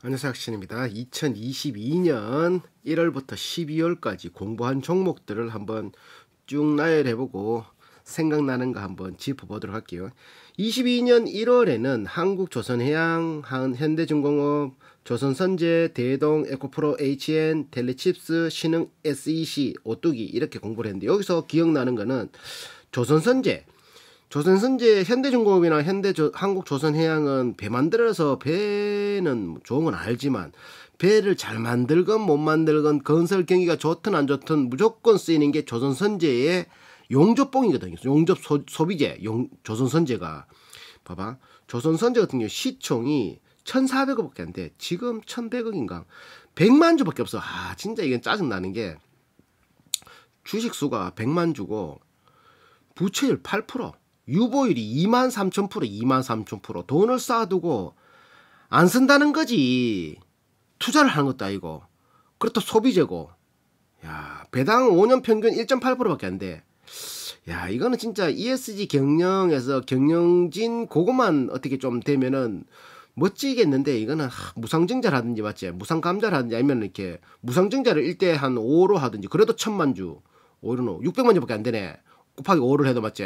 안녕하세요 학신입니다. 2022년 1월부터 12월까지 공부한 종목들을 한번 쭉 나열해보고 생각나는 거 한번 짚어보도록 할게요. 22년 1월에는 한국조선해양, 현대중공업, 조선선제, 대동, 에코프로, HN, 텔레칩스, 신흥, SEC, 오뚜기 이렇게 공부를 했는데 여기서 기억나는 거는 조선선제 조선 선제 현대중공업이나 현대 한국 조선해양은 배 만들어서 배는 좋은 건 알지만 배를 잘 만들건 못 만들건 건설 경기가 좋든 안 좋든 무조건 쓰이는 게 조선 선제의 용접봉이거든요. 용접 소, 비재 용, 조선 선제가 봐봐 조선 선제 같은 경우 시총이 1,400억밖에 안 돼. 지금 1,100억인가? 100만 주밖에 없어. 아 진짜 이건 짜증 나는 게 주식 수가 100만 주고 부채율 8%. 유보율이 2만 3천 프로, 2만 3천 프로 돈을 쌓아두고 안 쓴다는 거지. 투자를 하는 것도 아니고. 그렇다 소비재고. 야, 배당 5년 평균 1.8%밖에 안 돼. 야, 이거는 진짜 ESG 경영에서 경영진 고것만 어떻게 좀 되면은 멋지겠는데 이거는 하, 무상증자라든지 맞지? 무상감자라든지 아니면 이렇게 무상증자를 1대 한 5로 하든지 그래도 천만 주. 5로려 600만 주밖에 안 되네. 곱하기 5를 해도 맞지?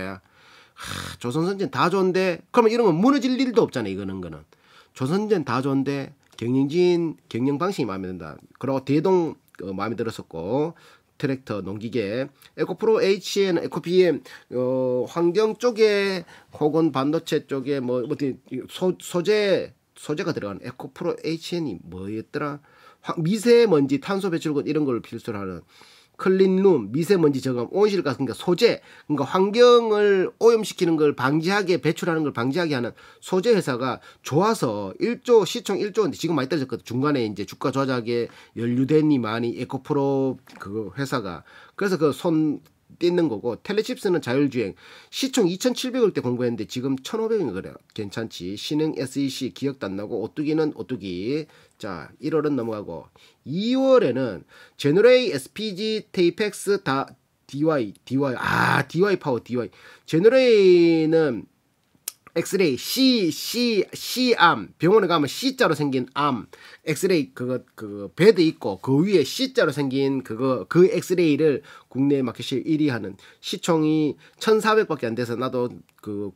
조선선진다 좋은데 그러면 이런 건 무너질 일도 없잖아요. 이거는 거는 조선전 다 좋은데 경영진 경영 방식이 마음에 든다. 그리고 대동 어, 마음에 들었었고 트랙터 농기계 에코프로 HN 에코PM 어, 환경 쪽에 혹은 반도체 쪽에 뭐, 뭐 어떻게 소, 소재 소재가 들어간 에코프로 HN이 뭐였더라? 미세먼지 탄소 배출권 이런 걸 필수로 하는 클린룸, 미세먼지 저감, 온실가스, 그러니까 소재, 그러니까 환경을 오염시키는 걸 방지하게 배출하는 걸 방지하게 하는 소재 회사가 좋아서 1조 시총 1조인데 지금 많이 떨어졌거든. 중간에 이제 주가 조작에 연루된 이 많이 에코프로 그 회사가 그래서 그손 있는 거고 텔레십스는 자율주행 시총 2,700을 때 공부했는데 지금 1,500인 거래요. 괜찮지. 신흥 SEC 기억도 안 나고 오뚜기는 오뚜기. 자 1월은 넘어가고 2월에는 제너레이 SPG 테이펙스 다 DY DY 아 DY 파워 DY 제너레이는 엑스레이 C C C암 병원에 가면 C자로 생긴 암 엑스레이 그거 그 베드 있고 그 위에 C자로 생긴 그거 그 엑스레이를 국내 마켓이 1위 하는 시총이 1,400밖에 안 돼서 나도 그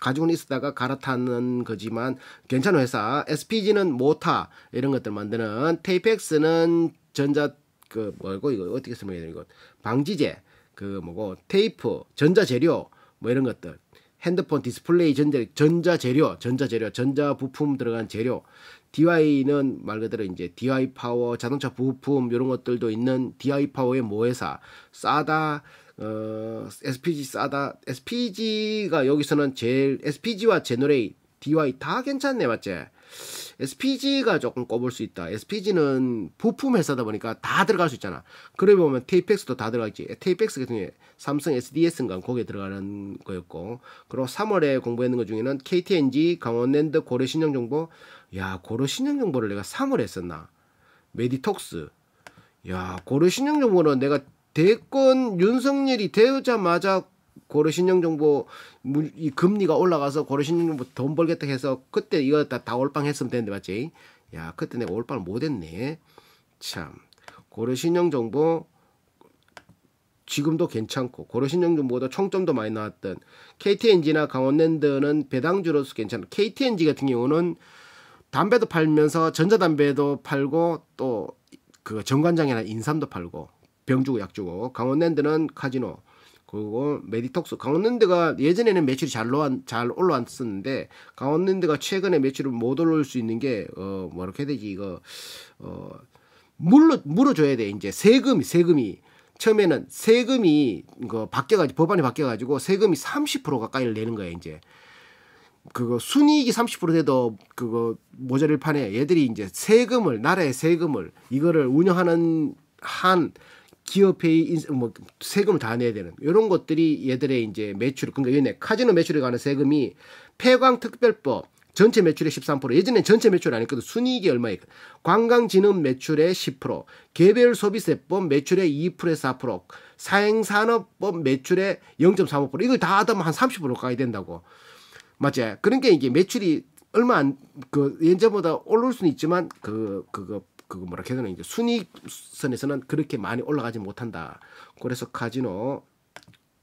가지고는 있었다가 갈아타는 거지만 괜찮은 회사 SPG는 모타 이런 것들 만드는 테이펙스는 전자 그 뭐고 이거 어떻게 설명해야 되는 거 방지제 그 뭐고 테이프 전자 재료 뭐 이런 것들 핸드폰 디스플레이 전자, 전자재료, 전자재료, 전자부품 들어간 재료. DI는 말 그대로 이제 DI 파워, 자동차 부품 이런 것들도 있는 DI 파워의 모회사. 싸다, 어, SPG 싸다, SPG가 여기서는 제일, SPG와 제노레이, DI 다 괜찮네, 맞지? SPG가 조금 꼽을 수 있다. SPG는 부품 회사다 보니까 다 들어갈 수 있잖아. 그래 보면 테이펙스도 다 들어가 지 테이펙스 같은 경우에 삼성 SDS인가 거기에 들어가는 거였고 그리고 3월에 공부했는 것 중에는 KTNG, 강원랜드, 고려신용정보야고려신용정보를 내가 3월에 했었나. 메디톡스 야고려신용정보는 내가 대권 윤석열이 되자마자 고려신용정보 이 금리가 올라가서 고려신용정보 돈 벌겠다 해서 그때 이거 다, 다 올빵 했으면 되는데 맞지? 야 그때 내가 올빵을 못했네. 참 고려신용정보 지금도 괜찮고 고려신용정보보다 총점도 많이 나왔던 KTNG나 강원랜드는 배당주로서 괜찮은 KTNG 같은 경우는 담배도 팔면서 전자담배도 팔고 또 그 정관장이나 인삼도 팔고 병 주고 약 주고 강원랜드는 카지노 그리고 메디톡스 강원랜드가 예전에는 매출이 잘, 올라왔, 잘 올라왔었는데 강원랜드가 최근에 매출을 못 올릴 수 있는 게 어 뭐라고 해야 되지 이거 어 물러 물어줘야 돼 이제 세금이 세금이 처음에는 세금이 그 바뀌어가지고 법안이 바뀌어가지고 세금이 30% 가까이를 내는 거야 이제 그거 순이익이 30% 돼도 그거 모자를 판에 얘들이 이제 세금을 나라의 세금을 이거를 운영하는 한 기업회의 뭐 세금을 다 내야 되는 이런 것들이 얘들의 이제 매출 그러니까 얘네 카지노 매출에 관한 세금이 폐광특별법 전체 매출의 13%예전에 전체 매출 아니거든 순이익이 얼마예요 관광진흥 매출의 10% 개별 소비세법 매출의 2%에 서4% 사행산업법 매출의 0.35% 이걸 다 하다면 한 30%가야 된다고 맞지 그러니까 이게 매출이 얼마 안 그 예전보다 올릴 수는 있지만 그 그거 그거 뭐라 해서는 이제 순위선에서는 그렇게 많이 올라가지 못한다. 그래서 카지노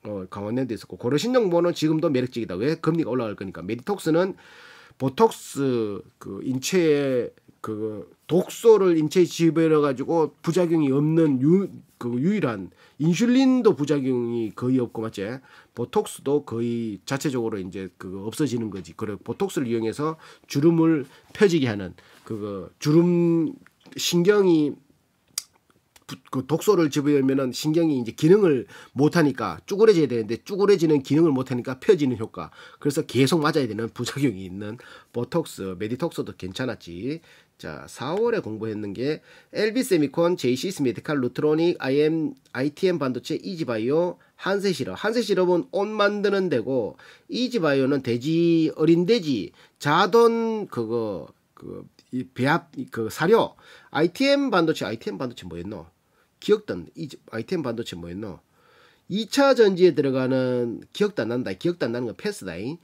어, 강원랜드 있었고 고려신정보는 지금도 매력적이다. 왜 금리가 올라갈 거니까 메디톡스는 보톡스 그 인체에 그 독소를 인체에 지배해 가지고 부작용이 없는 유, 그 유일한 인슐린도 부작용이 거의 없고 맞지? 보톡스도 거의 자체적으로 이제 그 없어지는 거지. 그래 보톡스를 이용해서 주름을 펴지게 하는 그거 주름 신경이 그 독소를 집어열면은 신경이 이제 기능을 못하니까 쭈그려져야 되는데 쭈그려지는 기능을 못하니까 펴지는 효과. 그래서 계속 맞아야 되는 부작용이 있는 보톡스, 메디톡스도 괜찮았지. 자, 4월에 공부했는 게엘비 세미콘, 제이시 스메디칼, 루트로닉, IM, ITM 반도체, 이지바이오, 한세 시럽. 한세 시럽은 옷 만드는 데고, 이지바이오는 돼지, 어린 돼지, 자돈, 그거, 그, 이 배합 그 사료 ITM 반도체 ITM 반도체 뭐였노? 기억도 안, 이, ITM 반도체 뭐였노? 2차 전지에 들어가는 기억도 안 난다. 기억도 안 나는 건 패스다잉.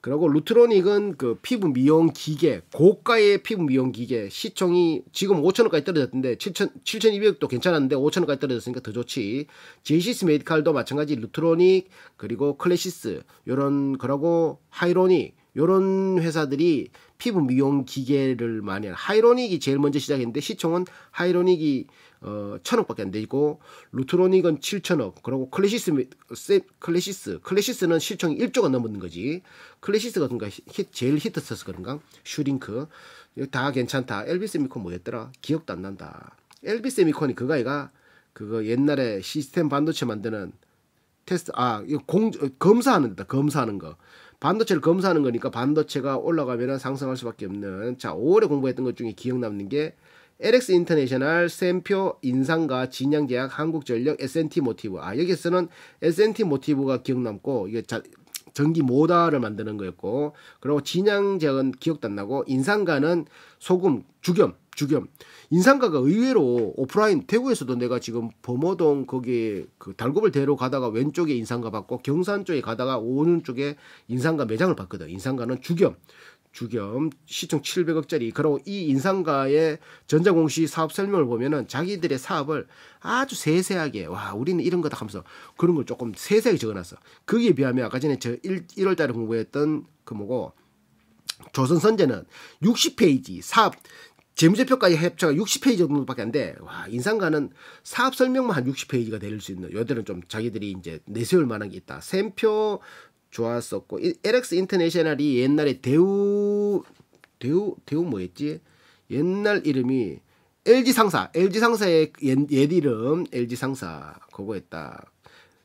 그리고 루트로닉은 그 피부 미용 기계, 고가의 피부 미용 기계, 시총이 지금 5천원까지 떨어졌는데, 7천, 7,200도 괜찮았는데, 5천원까지 떨어졌으니까 더 좋지. 제시스 메디칼도 마찬가지 루트로닉, 그리고 클래시스, 요런, 그러고 하이로닉, 요런 회사들이 피부 미용 기계를 많이 하는 하이로닉이 제일 먼저 시작했는데 시총은 하이로닉이 어, 천억밖에 안 되고 루트로닉은 칠천억 그리고 클래시스 클래시스 클래시스는 시총이 일조가 넘는 거지 클래시스가 그런가 그러니까 히, 제일 히트쳤어 그런가 슈링크 다 괜찮다 엘비스 미콘 뭐였더라 기억도 안 난다 엘비스 미콘이 그거 아이가 그거 옛날에 시스템 반도체 만드는 테스트 아 이거 공 검사하는 데다 검사하는 거 반도체를 검사하는 거니까 반도체가 올라가면 상승할 수밖에 없는 자 5월에 공부했던 것 중에 기억 남는 게 LX 인터내셔널, 샘표, 인상과진양계약 한국전력, S&T n 모티브. 아 여기서는 에 S&T n 모티브가 기억 남고 이게 자, 전기 모다를 만드는 거였고 그리고 진양제은 기억도 안 나고 인상가는 소금 주겸 주겸 인상가가 의외로 오프라인 대구에서도 내가 지금 범어동 거기 그 달고벌 대로 가다가 왼쪽에 인상가 받고 경산 쪽에 가다가 오른 쪽에 인상가 매장을 봤거든 인상가는 주겸 주겸 시총 700억짜리 그리고 이 인상가의 전자공시 사업 설명을 보면은 자기들의 사업을 아주 세세하게 와 우리는 이런 거다 하면서 그런 걸 조금 세세하게 적어놨어. 거기에 비하면 아까 전에 저 1, 1월달에 공부했던 그 뭐고 조선선제는 60페이지 사업 재무제표까지 협차가 60페이지 정도밖에 안 돼. 와, 인상가는 사업 설명만 한 60페이지가 될 수 있는. 여들은좀 자기들이 이제 내세울 만한 게 있다. 샘표 좋았었고 엘엑스 인터내셔널이 옛날에 대우 대우 대우 뭐였지? 옛날 이름이 LG 상사, LG 상사의 옛, 옛 이름 LG 상사 그거였다.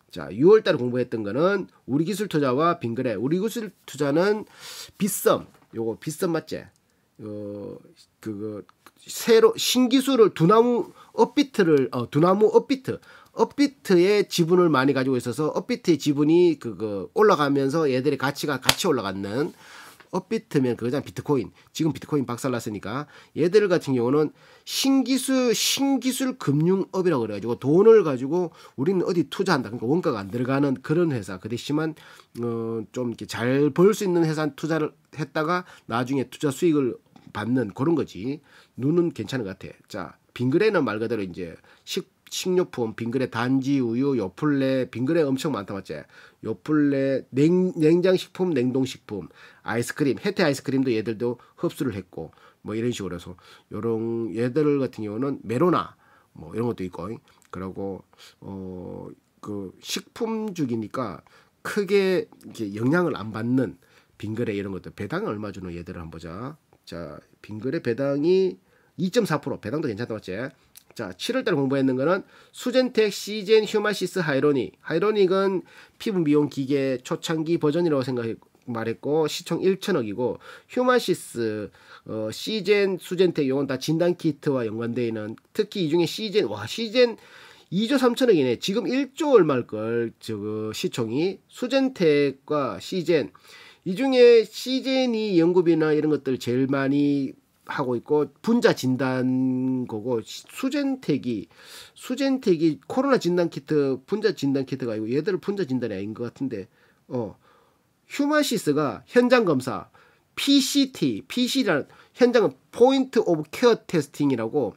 자, 6월달에 공부했던 거는 우리 기술 투자와 빙그레. 우리 기술 투자는 빗썸, 요거 빗썸 맞지? 어, 그거 새로 신기술을 두나무 업비트를 어, 두나무 업비트 업비트의 지분을 많이 가지고 있어서 업비트의 지분이 그, 그 올라가면서 얘들의 가치가 같이 올라갔는 업비트면 그거잖아 비트코인 지금 비트코인 박살났으니까 얘들 같은 경우는 신기술 신기술 금융업이라고 그래가지고 돈을 가지고 우리는 어디 투자한다 그러니까 원가가 안 들어가는 그런 회사 그 대신만 어좀 이렇게 잘 벌 수 있는 회사 투자를 했다가 나중에 투자 수익을 받는 그런 거지 눈은 괜찮은 것 같아 자 빙그레는 말 그대로 이제 식 식료품, 빙그레 단지 우유, 요플레, 빙그레 엄청 많다 맞지? 요플레 냉, 냉장식품, 냉동식품, 아이스크림, 혜태 아이스크림도 얘들도 흡수를 했고 뭐 이런 식으로 해서 요런 얘들 같은 경우는 메로나 뭐 이런 것도 있고 그리고 어 그 식품죽이니까 크게 이렇게 영향을 안 받는 빙그레 이런 것들 배당 얼마 주는 얘들을 한번 보자. 자, 빙그레 배당이 2.4% 배당도 괜찮다 맞지? 자, 7월달 공부했는 거는 수젠텍 시젠 휴마시스 하이로닉. 하이로닉은 피부 미용 기계 초창기 버전이라고 생각했 말했고 시청 1천억이고 휴마시스 어, 시젠 수젠텍 요건 다 진단 키트와 연관되어 있는 특히 이 중에 시젠 와 시젠 2조 3천억이네. 지금 1조 얼마일 걸. 저시청이 그 수젠텍과 시젠 이 중에 시젠이 연구비나 이런 것들 제일 많이 하고 있고 분자 진단거고 수젠텍이 수젠텍이 코로나 진단 키트 분자 진단 키트가 아니고 얘들 분자 진단이 아닌 것 같은데 어 휴마시스가 현장 검사 PCT PC라는 현장 포인트 오브 케어 테스팅이라고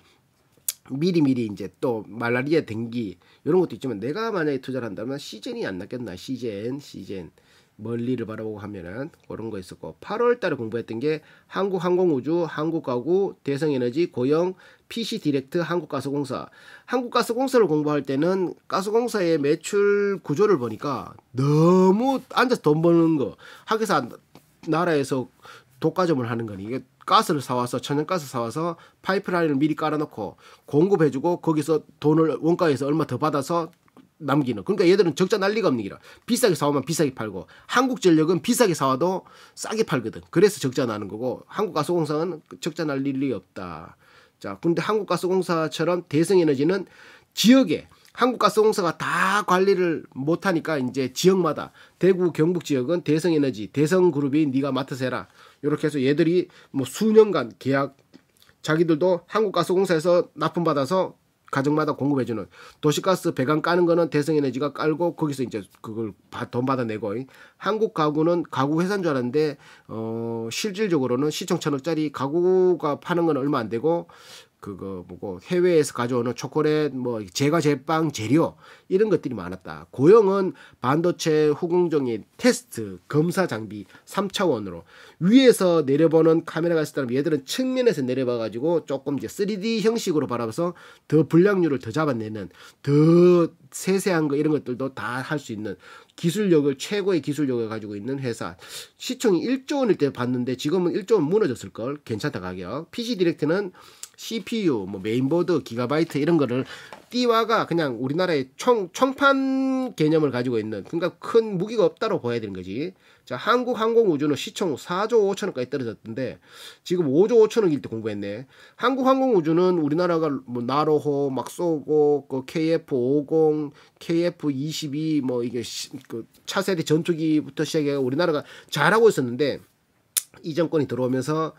미리미리 이제 또 말라리아 등기 이런 것도 있지만 내가 만약에 투자를 한다면 시젠이 안 낫겠나 시젠 시젠 멀리를 바라보고 하면은 그런 거 있었고 8월 달에 공부했던 게 한국 항공우주, 한국가구, 대성에너지, 고영, PC 디렉트, 한국가스공사. 한국가스공사를 공부할 때는 가스공사의 매출 구조를 보니까 너무 앉아서 돈 버는 거. 학에서 나라에서 독과점을 하는 거니 이게 가스를 사와서 천연가스 사와서 파이프라인을 미리 깔아놓고 공급해주고 거기서 돈을 원가에서 얼마 더 받아서 남기는 그러니까 얘들은 적자 날리가 없는 기라 비싸게 사오면 비싸게 팔고 한국전력은 비싸게 사와도 싸게 팔거든 그래서 적자 나는 거고 한국가스공사는 적자 날 일이 없다 자 근데 한국가스공사처럼 대성에너지는 지역에 한국가스공사가 다 관리를 못하니까 이제 지역마다 대구 경북 지역은 대성에너지 대성그룹이 네가 맡아서 해라 요렇게 해서 얘들이 뭐 수년간 계약 자기들도 한국가스공사에서 납품받아서 가정마다 공급해주는 도시가스 배관 까는 거는 대성에너지가 깔고 거기서 이제 그걸 돈 받아내고 한국 가구는 가구 회사인 줄 알았는데 어 실질적으로는 시청 천억짜리 가구가 파는 건 얼마 안 되고 그거 보고 해외에서 가져오는 초콜릿 뭐 제과 제빵 재료 이런 것들이 많았다. 고형은 반도체 후공정의 테스트 검사 장비 3차원으로 위에서 내려보는 카메라가 있었다면 얘들은 측면에서 내려봐 가지고 조금 이제 3D 형식으로 바라봐서 더 불량률을 더 잡아내는 더 세세한 거 이런 것들도 다 할 수 있는 기술력을 최고의 기술력을 가지고 있는 회사 시총이 1조 원일 때 봤는데 지금은 1조 원 무너졌을 걸 괜찮다 가격. PC 디렉트는 CPU, 뭐 메인보드, 기가바이트 이런 거를 띠와가 그냥 우리나라의 청, 청판 개념을 가지고 있는 그러니까 큰 무기가 없다로 봐야 되는 거지. 자, 한국 항공우주는 시총 4조 5천억까지 떨어졌던데 지금 5조 5천억일 때 공부했네. 한국 항공우주는 우리나라가 뭐 나로호 막 쏘고 그 KF50, KF22 뭐 이게 시, 그 차세대 전투기부터 시작해 우리나라가 잘하고 있었는데 이 정권이 들어오면서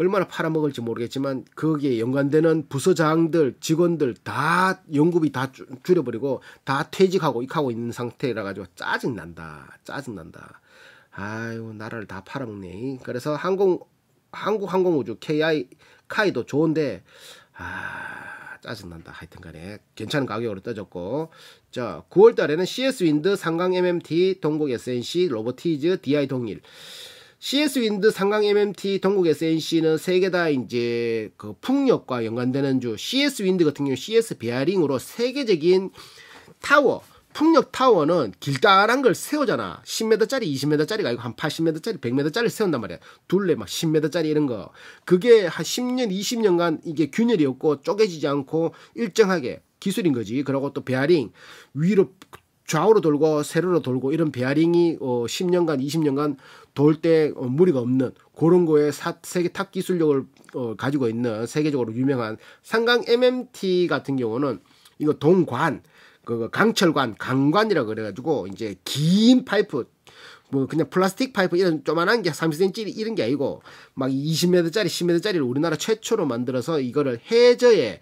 얼마나 팔아먹을지 모르겠지만 거기에 연관되는 부서장들 직원들 다 연금이 다 줄, 여버리고다 퇴직하고 익하고 있는 상태라 가지고 짜증 난다 짜증 난다 아유 나라를 다 팔아먹네 그래서 항공 한국 항공우주 KI 카이도 좋은데 아 짜증난다 하여튼간에 괜찮은 가격으로 떠졌고 자 9월달에는 CS 윈드 상강 MMT 동국 SNC 로보티즈 DI 동일 CS 윈드 상강 MMT 동국 SNC는 세 개 다 이제 그 풍력과 연관되는 주 CS 윈드 같은 경우 CS 베어링으로 세계적인 타워 풍력 타워는 길다란 걸 세우잖아. 10m짜리, 20m짜리가 아니고 한 80m짜리, 100m짜리 세운단 말이야. 둘레 막 10m짜리 이런 거. 그게 한 10년, 20년간 이게 균열이 없고 쪼개지지 않고 일정하게 기술인 거지. 그리고 또 베어링 위로 좌우로 돌고 세로로 돌고 이런 베어링이 어 10년간 20년간 돌때 어, 무리가 없는 그런 거에 사, 세계 탑 기술력을 어, 가지고 있는 세계적으로 유명한 상강 MMT 같은 경우는 이거 동관 그, 그 강철관 강관이라 그래가지고 이제 긴 파이프 뭐 그냥 플라스틱 파이프 이런 조만한 게 30cm 이런 게 아니고 막 20m짜리 10m짜리를 우리나라 최초로 만들어서 이거를 해저에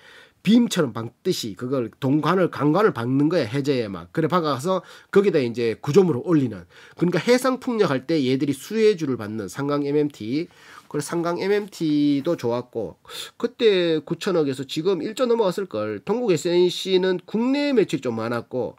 빔처럼 박듯이 그걸 동관을 강관을 박는 거야 해제에막 그래 박아서 거기다 이제 구조물을 올리는 그러니까 해상 풍력할 때 얘들이 수혜주를 받는 상강 MMT 그래 상강 MMT도 좋았고 그때 9천억에서 지금 1조 넘어갔을 걸 동국 SNC는 국내 매출이 좀 많았고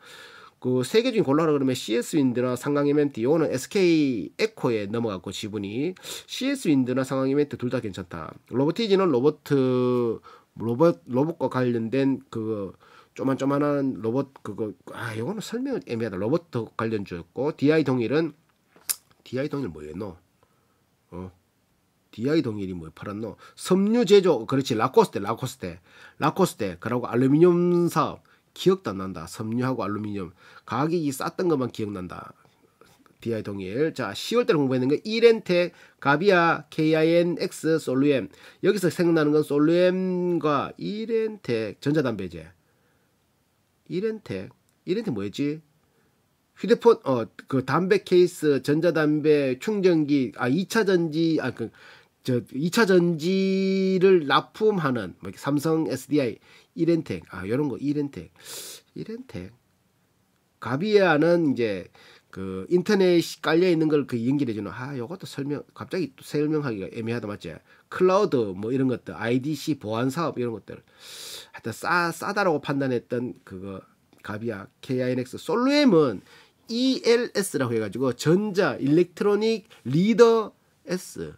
그 세계적인 골라라 그러면 CS 윈드나 상강 MMT 요거는 SK 에코에 넘어갔고 지분이 CS 윈드나 상강 MMT 둘 다 괜찮다. 로보티지는 로버트 로봇 로봇과 관련된 그 조만조만한 로봇 그거 아 이거는 설명을 애매하다 로봇 관련주였고 DI 동일은 DI 동일 뭐였노? 어 DI 동일이 뭐 팔았노? 섬유 제조 그렇지 라코스테 라코스테 라코스테 그러고 알루미늄 사업 기억도 안 난다. 섬유하고 알루미늄 가격이 쌌던 것만 기억난다. 디아 i 동일. 자, 10월달에 공부했는 건 이렌텍, 가비아, KINX, 솔루엠. 여기서 생각나는 건 솔루엠과 이렌텍 전자담배제. 이렌텍. 이렌텍 뭐였지? 휴대폰 어 그 담배 케이스, 전자담배, 충전기, 아 2차 전지 아 그저 2차 전지를 납품하는 뭐 삼성 SDI, 이렌텍. 아, 요런 거 이렌텍. 이렌텍. 가비아는 이제 그 인터넷이 깔려 있는 걸 그 연결해 주는 아 요것도 설명 갑자기 또 설명하기가 애매하다 맞지 클라우드 뭐 이런 것들 IDC 보안 사업 이런 것들 하여튼 싸 싸다라고 판단했던 그거 가비아 KINX 솔루엠은 ELS라고 해가지고 전자 일렉트로닉 리더 e S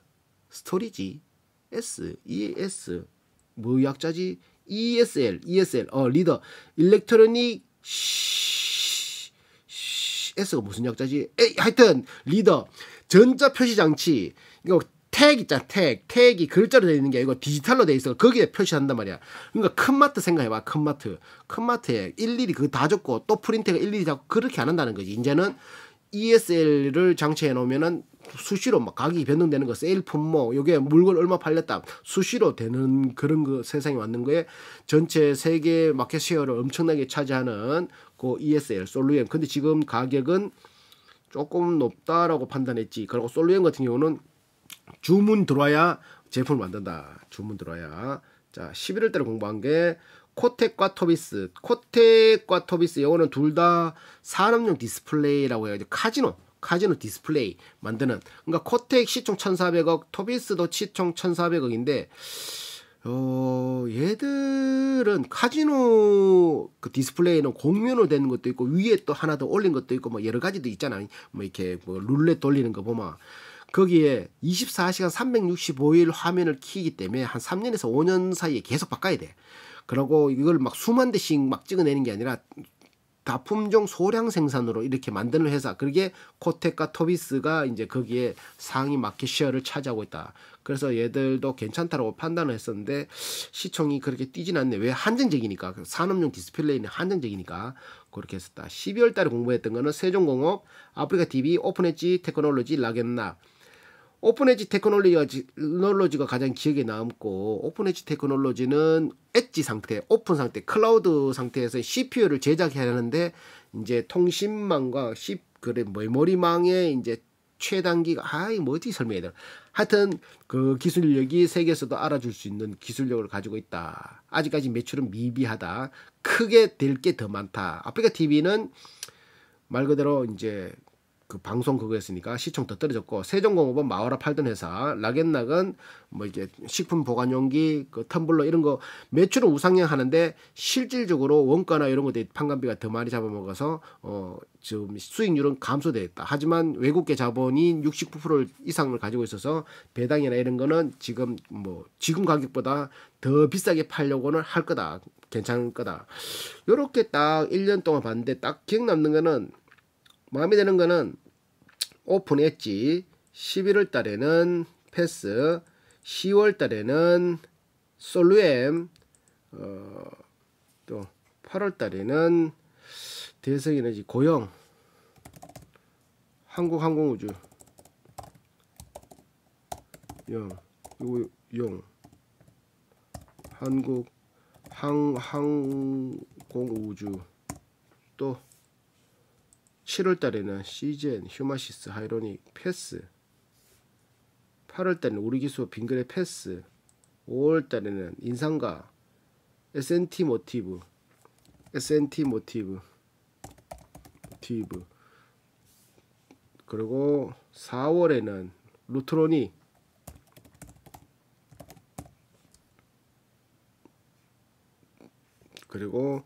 스토리지 e S ES 뭐 약자지 ESL ESL 어 리더 일렉트로닉 시 S가 무슨 약자지? 에이, 하여튼 리더 전자 표시 장치 이거 택그 있잖아 태그 이 글자로 되어 있는 게 이거 디지털로 되어 있어 거기에 표시한단 말이야 그러니까 큰 마트 생각해봐 큰 마트 큰 마트에 일일이 그 다 적고 또 프린트가 일일이 다 그렇게 안 한다는 거지 이제는 ESL을 장치해 놓으면은 수시로 막 가격이 변동되는 거 세일 품목 요게 물건 얼마 팔렸다 수시로 되는 그런 그 세상이 왔는 거에 전체 세계 마켓 쉐어를 엄청나게 차지하는 그 ESL 솔루엠 근데 지금 가격은 조금 높다라고 판단했지 그리고 솔루엠 같은 경우는 주문 들어와야 제품을 만든다 주문 들어와야 자 11월 달에 공부한 게 코텍과 토비스 코텍과 토비스 이거는 둘 다 산업용 디스플레이라고 해요 카지노 카지노 디스플레이 만드는 그러니까 코텍 시총 1400억 토비스도 시총 1400억인데 어, 얘들은 카지노 그 디스플레이는 공면으로 되는 것도 있고 위에 또 하나 더 올린 것도 있고 뭐 여러 가지도 있잖아. 뭐 이렇게 뭐 룰렛 돌리는 거 보면 거기에 24시간 365일 화면을 키기 때문에 한 3년에서 5년 사이에 계속 바꿔야 돼. 그러고 이걸 막 수만 대씩 막 찍어내는 게 아니라 다품종 소량 생산으로 이렇게 만드는 회사 그게 코텍과 토비스가 이제 거기에 상위 마켓 시어를 차지하고 있다. 그래서 얘들도 괜찮다라고 판단을 했었는데 시총이 그렇게 뛰진 않네. 왜 한정적이니까 그 산업용 디스플레이는 한정적이니까 그렇게 했었다. 12월 달에 공부했던 거는 세종공업, 아프리카 TV, 오픈엣지, 테크놀로지, 라겐나 오픈엣지 테크놀로지가, 테로지가 가장 기억에 남고 오픈엣지 테크놀로지는 엣지 상태, 오픈 상태, 클라우드 상태에서 CPU를 제작해야 하는데 이제 통신망과 C 그래 메모리망에 이제 최단기가 아이 뭐지 설명해야 되나 하여튼 그 기술력이 세계에서도 알아줄 수 있는 기술력을 가지고 있다 아직까지 매출은 미비하다 크게 될 게 더 많다 아프리카 TV는 말 그대로 이제 그 방송 그거 했으니까 시청 더 떨어졌고 세종공업은 마와라 팔던 회사 라겐락은 뭐이제 식품 보관용기 그 텀블러 이런 거 매출은 우상향 하는데 실질적으로 원가나 이런 것들 판관비가 더 많이 잡아먹어서 어 지금 수익률은 감소돼 있다 하지만 외국계 자본이 69% 이상을 가지고 있어서 배당이나 이런 거는 지금 뭐 지금 가격보다 더 비싸게 팔려고는 할 거다 괜찮을 거다 요렇게 딱 1년 동안 봤는데 딱 기억 남는 거는 마음에 드는 거는 오픈했지 11월 달에는 패스 10월 달에는 솔루엠 어, 또 8월 달에는 대세에너지 고영 한국항공우주 영 이거 영 한국 항 항공우주 또 7월 달에는 시젠, 휴마시스, 하이로닉, 패스 8월 달에는 우리기수 빙그레 패스 5월 달에는 인상가 SNT 모티브 SNT 모티브 모티브 그리고 4월에는 루트로니 그리고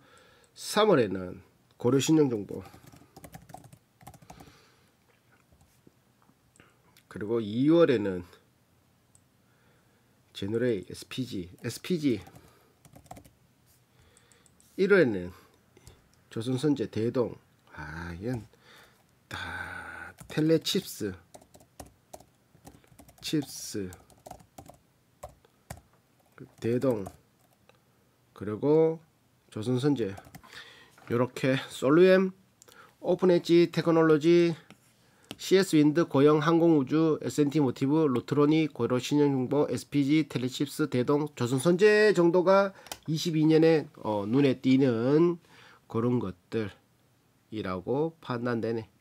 3월에는 고려신용정보 그리고 2월에는 제너레이 SPG SPG 1월에는 조선선제 대동 아연다 텔레칩스 칩스 대동 그리고 조선선제 이렇게 솔루엠 오픈엣지 테크놀로지 CS 윈드, 고영, 항공우주, S&T n 모티브, 로트로니, 고로, 신현중보, SPG, 텔레칩스, 대동, 조선선제 정도가 22년에 어, 눈에 띄는 그런 것들이라고 판단되네.